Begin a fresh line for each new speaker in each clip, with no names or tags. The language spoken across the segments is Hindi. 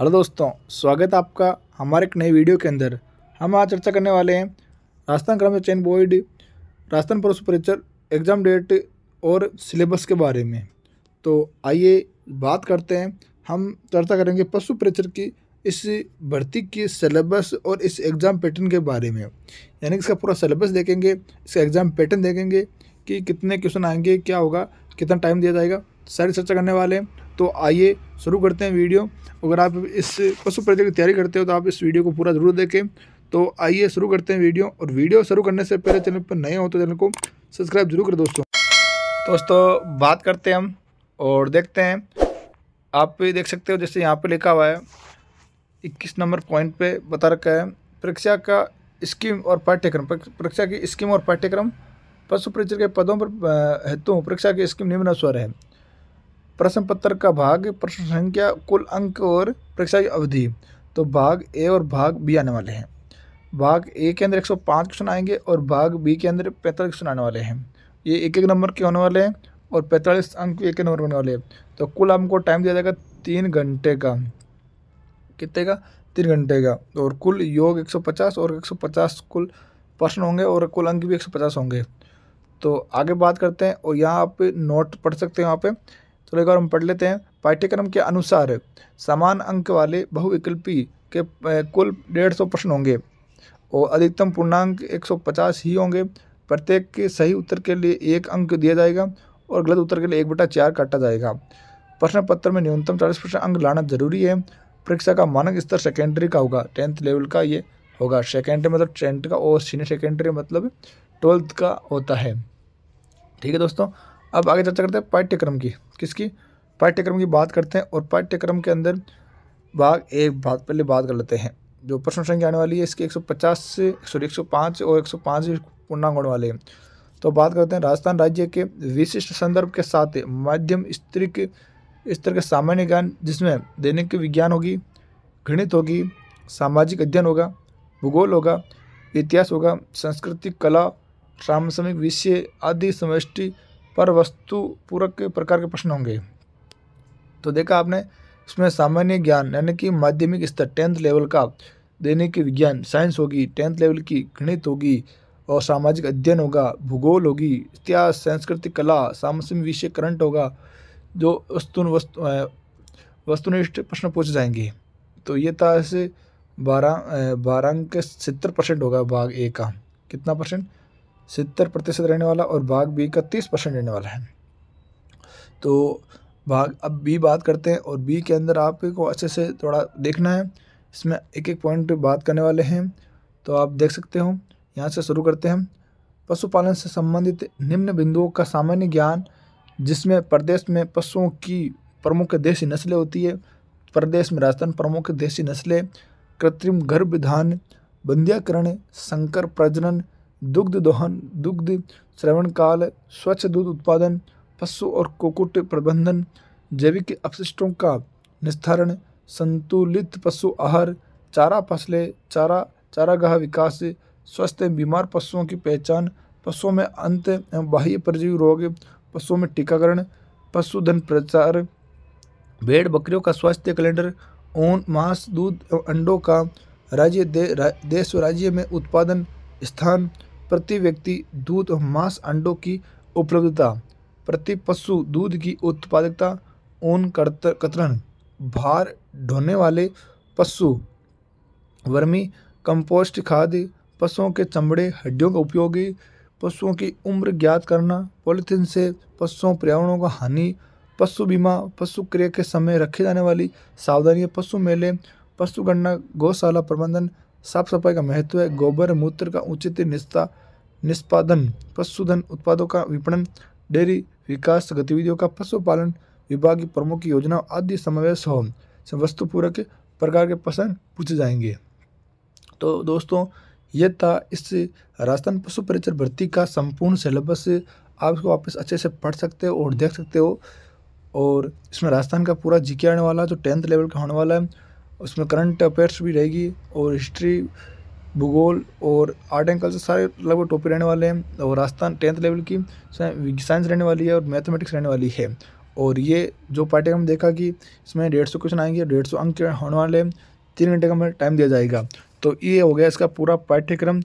हेलो दोस्तों स्वागत है आपका हमारे एक नई वीडियो के अंदर हम आज चर्चा करने वाले हैं राजस्थान क्रम चयन बोर्ड राजस्थान पुरुष परिचर एग्ज़ाम डेट और सिलेबस के बारे में तो आइए बात करते हैं हम चर्चा करेंगे पशु परिचर की इस भर्ती की सिलेबस और इस एग्ज़ाम पैटर्न के बारे में यानी कि इसका पूरा सिलेबस देखेंगे इसका एग्ज़ाम पैटर्न देखेंगे कि कितने क्वेश्चन आएंगे क्या होगा कितना टाइम दिया जाएगा सारी चर्चा करने वाले हैं तो आइए शुरू करते हैं वीडियो अगर आप इस पशु प्रतियोगिता की तैयारी करते हो तो आप इस वीडियो को पूरा ज़रूर देखें तो आइए शुरू करते हैं वीडियो और वीडियो शुरू करने से पहले चैनल पर नए हो तो चैनल को सब्सक्राइब जरूर करें दोस्तों दोस्तों बात करते हैं हम और देखते हैं आप देख सकते हो जैसे यहाँ पे लिखा हुआ है इक्कीस नंबर पॉइंट पे बता रखा है परीक्षा का स्कीम और पाठ्यक्रम परीक्षा की स्कीम और पाठ्यक्रम पशु परिचय के पदों पर हेतु परीक्षा की स्कीम निम्न स्वर है प्रश्न पत्र का भाग प्रश्न संख्या कुल अंक और परीक्षा की अवधि तो भाग ए और भाग बी आने वाले हैं भाग ए के अंदर 105 क्वेश्चन आएंगे और भाग बी के अंदर पैंतालीस क्वेश्चन आने वाले हैं ये एक एक नंबर के होने वाले हैं और पैंतालीस अंक एक एक नंबर होने वाले हैं तो कुल हमको टाइम दिया जाएगा तीन घंटे का कितने का तीन घंटे का और कुल योग 150 और 150 कुल प्रश्न होंगे और कुल अंक भी 150 होंगे तो आगे बात करते हैं और यहाँ आप नोट पढ़ सकते हैं वहाँ पे चलो एक बार हम पढ़ लेते हैं पाठ्यक्रम के अनुसार समान अंक वाले बहुविकल्पी के कुल डेढ़ सौ प्रश्न होंगे और अधिकतम पूर्णांक एक सौ पचास ही होंगे प्रत्येक के सही उत्तर के लिए एक अंक दिया जाएगा और गलत उत्तर के लिए एक बटा चार काटा जाएगा प्रश्न पत्र में न्यूनतम चालीस प्रश्न अंक लाना जरूरी है परीक्षा का मानक स्तर सेकेंडरी का होगा टेंथ लेवल का ये होगा सेकेंडरी मतलब टेंथ का और सीनियर सेकेंडरी मतलब ट्वेल्थ का होता है ठीक है दोस्तों अब आगे चर्चा करते हैं पाठ्यक्रम की किसकी पाठ्यक्रम की बात करते हैं और पाठ्यक्रम के अंदर भाग एक बात पहले बात कर लेते हैं जो प्रश्न संख्या आने वाली है इसके 150 से सॉरी 105 और 105 पूर्णांग होने वाले हैं तो बात करते हैं राजस्थान राज्य के विशिष्ट संदर्भ के साथ माध्यम स्त्री के स्तर के सामान्य ज्ञान जिसमें दैनिक विज्ञान होगी गणित होगी सामाजिक अध्ययन होगा भूगोल होगा इतिहास होगा संस्कृति कला सामसमिक विषय आदि समृष्टि पर वस्तु पूरक के प्रकार के प्रश्न होंगे तो देखा आपने इसमें सामान्य ज्ञान यानी कि माध्यमिक स्तर टेंथ लेवल का देने की विज्ञान साइंस होगी टेंथ लेवल की गणित होगी और सामाजिक अध्ययन होगा भूगोल होगी इतिहास सांस्कृतिक कला सामसिम विषय करंट होगा जो वस्तु वस्तुनिष्ठ प्रश्न पूछे जाएंगे तो ये था ऐसे बारह बारह के सत्तर परसेंट होगा भाग ए का कितना परसेंट सत्तर प्रतिशत रहने वाला और भाग बी का तीस परसेंट रहने वाला है तो भाग अब बी बात करते हैं और बी के अंदर आपको अच्छे से थोड़ा देखना है इसमें एक एक पॉइंट बात करने वाले हैं तो आप देख सकते हो यहाँ से शुरू करते हैं पशुपालन से संबंधित निम्न बिंदुओं का सामान्य ज्ञान जिसमें प्रदेश में पशुओं की प्रमुख देसी नस्लें होती है प्रदेश में राजस्थान प्रमुख देसी नस्लें कृत्रिम गर्भधान बंध्याकरण संकर प्रजनन दुग्ध दोहन दुग्ध श्रवण काल स्वच्छ दूध उत्पादन पशु और कुकुट प्रबंधन जैविक अपशिष्टों का निस्तारण संतुलित पशु आहार चारा फसलें चारा चारागाह विकास स्वस्थ बीमार पशुओं की पहचान पशुओं में अंत एवं बाह्य परजीवी रोग पशुओं में टीकाकरण पशुधन प्रचार भेड़ बकरियों का स्वास्थ्य कैलेंडर ऊन मांस दूध एवं अंडों का राज्य दे, रा, देश राज्य में उत्पादन स्थान प्रति व्यक्ति दूध और मांस अंडों की उपलब्धता प्रति पशु दूध की उत्पादकता ऊन कतरन भार ढोने वाले पशु वर्मी कंपोस्ट खाद्य पशुओं के चमड़े हड्डियों का उपयोग पशुओं की उम्र ज्ञात करना पॉलिथीन से पशुओं पर्यावरणों का हानि पशु बीमा पशु क्रिया के समय रखी जाने वाली सावधानियाँ पशु मेले पशु गणना गौशाला प्रबंधन साफ सफाई का महत्व है गोबर मूत्र का उचित निष्ठा निष्पादन पशुधन उत्पादों का विपणन डेयरी विकास गतिविधियों का पशुपालन विभाग की प्रमुख योजनाओं आदि समावेश हो वस्तु पूरक प्रकार के प्रश्न पूछे जाएंगे तो दोस्तों ये था इस राजस्थान पशु परिचर भर्ती का संपूर्ण सिलेबस आप इसको वापस अच्छे से पढ़ सकते हो और देख सकते हो और इसमें राजस्थान का पूरा जीके आने वाला जो टेंथ लेवल का होने वाला है उसमें करंट अफेयर्स भी रहेगी और हिस्ट्री भूगोल और आर्ट एंड कल्चर सारे लगभग टॉपिक रहने वाले हैं और राजस्थान टेंथ लेवल की साइंस रहने वाली है और मैथमेटिक्स रहने वाली है और ये जो पाठ्यक्रम देखा कि इसमें डेढ़ सौ क्वेश्चन आएंगे डेढ़ सौ अंक होने वाले हैं तीन घंटे का हमें टाइम दिया जाएगा तो ये हो गया इसका पूरा पाठ्यक्रम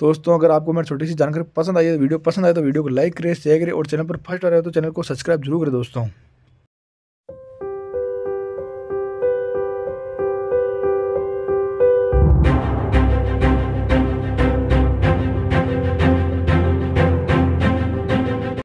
दोस्तों अगर आपको मेरी छोटी सी जानकारी पसंद आई है वीडियो पसंद आए तो वीडियो को लाइक करें शेयर करें और चैनल पर फर्स्ट आ रहे हो तो चैनल को सब्सक्राइब जरूर करें दोस्तों